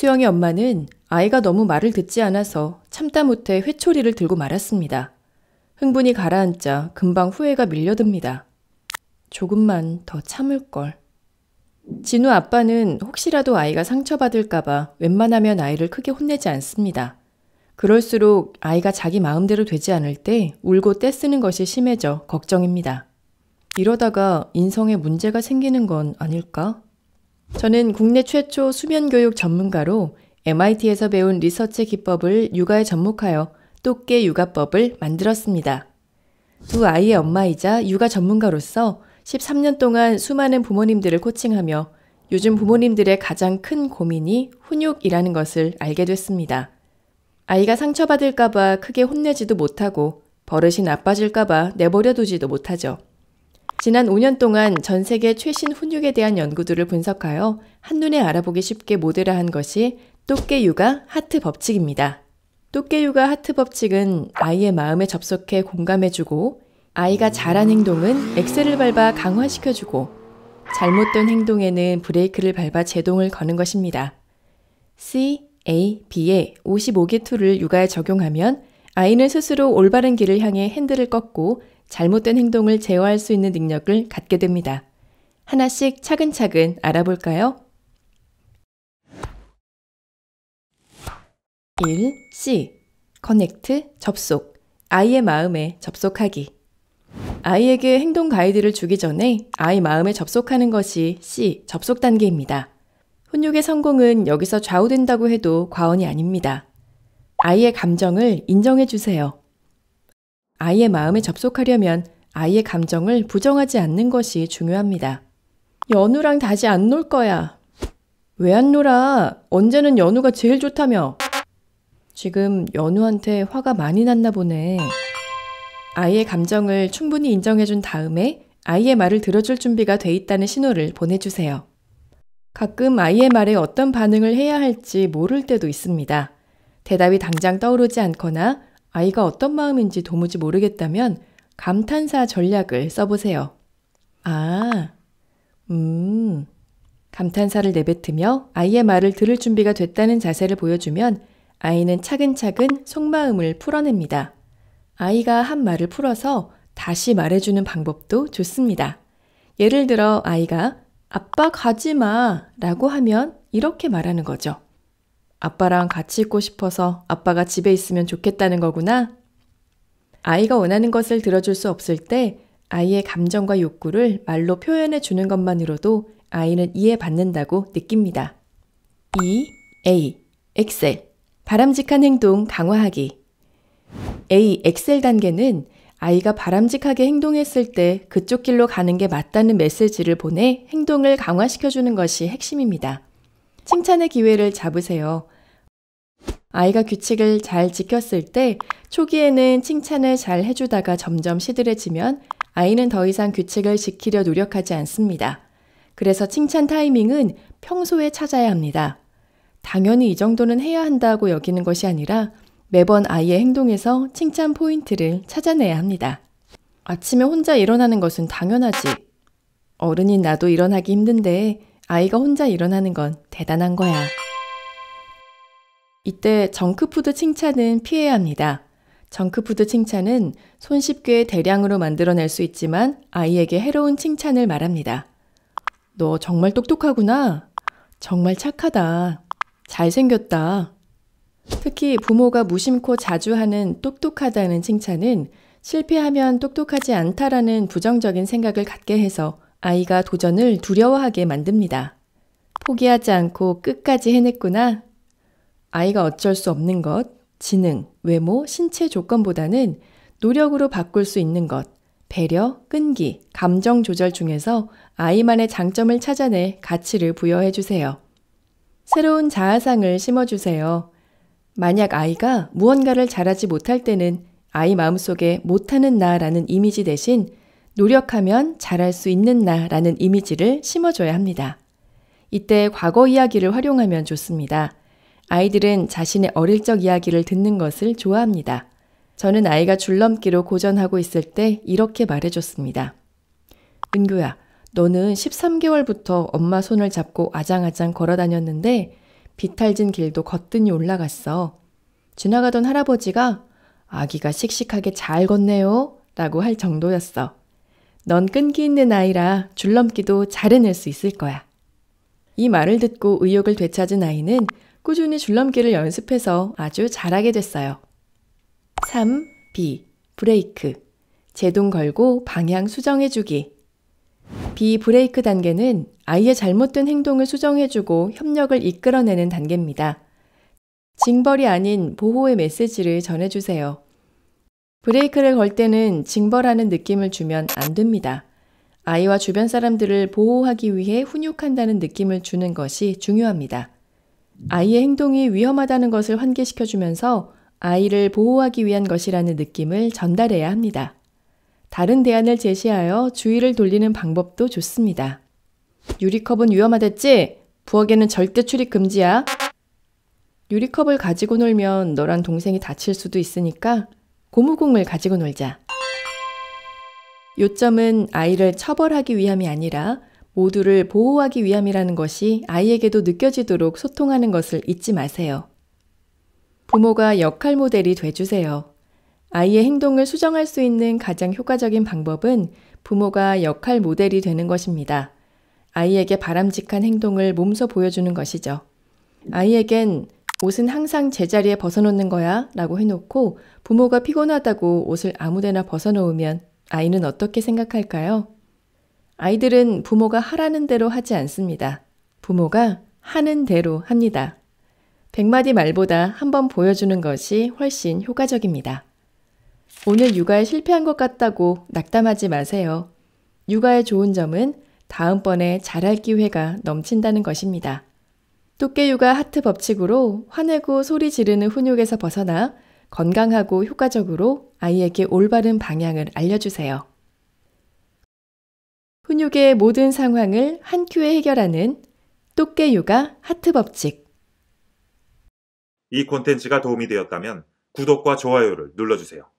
수영의 엄마는 아이가 너무 말을 듣지 않아서 참다 못해 회초리를 들고 말았습니다. 흥분이 가라앉자 금방 후회가 밀려듭니다. 조금만 더 참을걸. 진우 아빠는 혹시라도 아이가 상처받을까봐 웬만하면 아이를 크게 혼내지 않습니다. 그럴수록 아이가 자기 마음대로 되지 않을 때 울고 떼쓰는 것이 심해져 걱정입니다. 이러다가 인성에 문제가 생기는 건 아닐까? 저는 국내 최초 수면 교육 전문가로 MIT에서 배운 리서치 기법을 육아에 접목하여 똑개 육아법을 만들었습니다. 두 아이의 엄마이자 육아 전문가로서 13년 동안 수많은 부모님들을 코칭하며 요즘 부모님들의 가장 큰 고민이 훈육이라는 것을 알게 됐습니다. 아이가 상처받을까봐 크게 혼내지도 못하고 버릇이 나빠질까봐 내버려두지도 못하죠. 지난 5년 동안 전 세계 최신 훈육에 대한 연구들을 분석하여 한눈에 알아보기 쉽게 모델화한 것이 똑깨 육아 하트 법칙입니다. 똑개 육아 하트 법칙은 아이의 마음에 접속해 공감해주고 아이가 잘한 행동은 엑셀을 밟아 강화시켜주고 잘못된 행동에는 브레이크를 밟아 제동을 거는 것입니다. C, A, B의 55개 툴을 육아에 적용하면 아이는 스스로 올바른 길을 향해 핸들을 꺾고 잘못된 행동을 제어할 수 있는 능력을 갖게 됩니다. 하나씩 차근차근 알아볼까요? 1. C. 커넥트, 접속. 아이의 마음에 접속하기. 아이에게 행동 가이드를 주기 전에 아이 마음에 접속하는 것이 C. 접속 단계입니다. 훈육의 성공은 여기서 좌우된다고 해도 과언이 아닙니다. 아이의 감정을 인정해 주세요. 아이의 마음에 접속하려면 아이의 감정을 부정하지 않는 것이 중요합니다. 연우랑 다시 안 놀 거야. 왜 안 놀아? 언제는 연우가 제일 좋다며. 지금 연우한테 화가 많이 났나 보네. 아이의 감정을 충분히 인정해준 다음에 아이의 말을 들어줄 준비가 돼 있다는 신호를 보내주세요. 가끔 아이의 말에 어떤 반응을 해야 할지 모를 때도 있습니다. 대답이 당장 떠오르지 않거나 아이가 어떤 마음인지 도무지 모르겠다면 감탄사 전략을 써보세요. 아, 음. 감탄사를 내뱉으며 아이의 말을 들을 준비가 됐다는 자세를 보여주면 아이는 차근차근 속마음을 풀어냅니다. 아이가 한 말을 풀어서 다시 말해주는 방법도 좋습니다. 예를 들어 아이가 아빠 가지 마 라고 하면 이렇게 말하는 거죠. 아빠랑 같이 있고 싶어서 아빠가 집에 있으면 좋겠다는 거구나. 아이가 원하는 것을 들어줄 수 없을 때 아이의 감정과 욕구를 말로 표현해 주는 것만으로도 아이는 이해받는다고 느낍니다. 2. A. 엑셀. 바람직한 행동 강화하기. A. 엑셀 단계는 아이가 바람직하게 행동했을 때 그쪽 길로 가는 게 맞다는 메시지를 보내 행동을 강화시켜주는 것이 핵심입니다. 칭찬의 기회를 잡으세요. 아이가 규칙을 잘 지켰을 때 초기에는 칭찬을 잘 해주다가 점점 시들해지면 아이는 더 이상 규칙을 지키려 노력하지 않습니다. 그래서 칭찬 타이밍은 평소에 찾아야 합니다. 당연히 이 정도는 해야 한다고 여기는 것이 아니라 매번 아이의 행동에서 칭찬 포인트를 찾아내야 합니다. 아침에 혼자 일어나는 것은 당연하지. 어른인 나도 일어나기 힘든데 아이가 혼자 일어나는 건 대단한 거야. 이때 정크푸드 칭찬은 피해야 합니다. 정크푸드 칭찬은 손쉽게 대량으로 만들어낼 수 있지만 아이에게 해로운 칭찬을 말합니다. 너 정말 똑똑하구나. 정말 착하다. 잘생겼다. 특히 부모가 무심코 자주 하는 똑똑하다는 칭찬은 실패하면 똑똑하지 않다라는 부정적인 생각을 갖게 해서 아이가 도전을 두려워하게 만듭니다. 포기하지 않고 끝까지 해냈구나. 아이가 어쩔 수 없는 것, 지능, 외모, 신체 조건보다는 노력으로 바꿀 수 있는 것, 배려, 끈기, 감정 조절 중에서 아이만의 장점을 찾아내 가치를 부여해 주세요. 새로운 자아상을 심어 주세요. 만약 아이가 무언가를 잘하지 못할 때는 아이 마음속에 못하는 나라는 이미지 대신 노력하면 잘할 수 있는 나라는 이미지를 심어줘야 합니다. 이때 과거 이야기를 활용하면 좋습니다. 아이들은 자신의 어릴 적 이야기를 듣는 것을 좋아합니다. 저는 아이가 줄넘기로 고전하고 있을 때 이렇게 말해줬습니다. 은규야, 너는 13개월부터 엄마 손을 잡고 아장아장 걸어 다녔는데 비탈진 길도 거뜬히 올라갔어. 지나가던 할아버지가 아기가 씩씩하게 잘 걷네요. 라고 할 정도였어. 넌 끈기 있는 아이라 줄넘기도 잘 해낼 수 있을 거야. 이 말을 듣고 의욕을 되찾은 아이는 꾸준히 줄넘기를 연습해서 아주 잘하게 됐어요. 3. B. 브레이크. 제동 걸고 방향 수정해주기. B 브레이크 단계는 아이의 잘못된 행동을 수정해주고 협력을 이끌어내는 단계입니다. 징벌이 아닌 보호의 메시지를 전해주세요. 브레이크를 걸 때는 징벌하는 느낌을 주면 안 됩니다. 아이와 주변 사람들을 보호하기 위해 훈육한다는 느낌을 주는 것이 중요합니다. 아이의 행동이 위험하다는 것을 환기시켜주면서 아이를 보호하기 위한 것이라는 느낌을 전달해야 합니다. 다른 대안을 제시하여 주의를 돌리는 방법도 좋습니다. 유리컵은 위험하댔지? 부엌에는 절대 출입 금지야. 유리컵을 가지고 놀면 너랑 동생이 다칠 수도 있으니까 고무공을 가지고 놀자. 요점은 아이를 처벌하기 위함이 아니라 모두를 보호하기 위함이라는 것이 아이에게도 느껴지도록 소통하는 것을 잊지 마세요. 부모가 역할 모델이 돼주세요. 아이의 행동을 수정할 수 있는 가장 효과적인 방법은 부모가 역할 모델이 되는 것입니다. 아이에게 바람직한 행동을 몸소 보여주는 것이죠. 아이에겐 옷은 항상 제자리에 벗어놓는 거야 라고 해놓고 부모가 피곤하다고 옷을 아무데나 벗어놓으면 아이는 어떻게 생각할까요? 아이들은 부모가 하라는 대로 하지 않습니다. 부모가 하는 대로 합니다. 1 0 0마디 말보다 한 번 보여주는 것이 훨씬 효과적입니다. 오늘 육아에 실패한 것 같다고 낙담하지 마세요. 육아의 좋은 점은 다음번에 잘할 기회가 넘친다는 것입니다. 토끼유가 하트 법칙으로 화내고 소리 지르는 훈육에서 벗어나 건강하고 효과적으로 아이에게 올바른 방향을 알려주세요. 훈육의 모든 상황을 한 큐에 해결하는 똑개유가 하트 법칙. 이 콘텐츠가 도움이 되었다면 구독과 좋아요를 눌러주세요.